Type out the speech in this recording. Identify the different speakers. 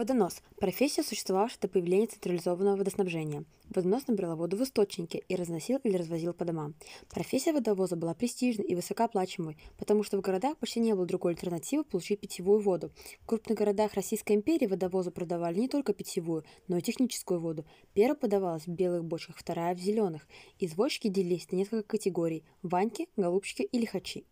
Speaker 1: Водонос – профессия, существовавшая до появления централизованного водоснабжения. Водонос набирал воду в источнике и разносил или развозил по домам. Профессия водовоза была престижной и высокооплачиваемой, потому что в городах почти не было другой альтернативы получить питьевую воду. В крупных городах Российской империи водовозы продавали не только питьевую, но и техническую воду. Первая подавалась в белых бочках, вторая – в зеленых. Извозчики делились на несколько категорий – ваньки, голубчики и лихачи.